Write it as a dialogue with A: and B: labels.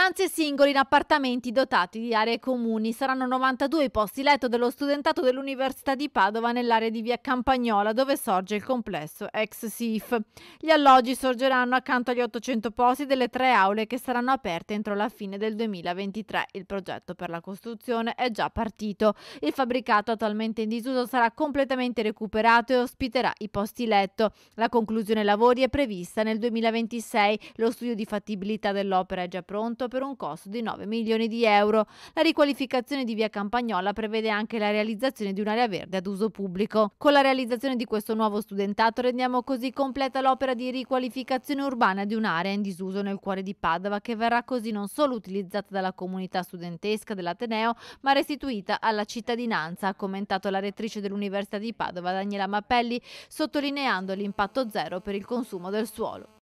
A: Stanze singole in appartamenti dotati di aree comuni. Saranno 92 i posti letto dello studentato dell'Università di Padova nell'area di via Campagnola dove sorge il complesso ex SIF. Gli alloggi sorgeranno accanto agli 800 posti delle tre aule che saranno aperte entro la fine del 2023. Il progetto per la costruzione è già partito. Il fabbricato attualmente in disuso sarà completamente recuperato e ospiterà i posti letto. La conclusione lavori è prevista nel 2026. Lo studio di fattibilità dell'opera è già pronto per un costo di 9 milioni di euro. La riqualificazione di via Campagnola prevede anche la realizzazione di un'area verde ad uso pubblico. Con la realizzazione di questo nuovo studentato rendiamo così completa l'opera di riqualificazione urbana di un'area in disuso nel cuore di Padova che verrà così non solo utilizzata dalla comunità studentesca dell'Ateneo ma restituita alla cittadinanza, ha commentato la rettrice dell'Università di Padova Daniela Mappelli sottolineando l'impatto zero per il consumo del suolo.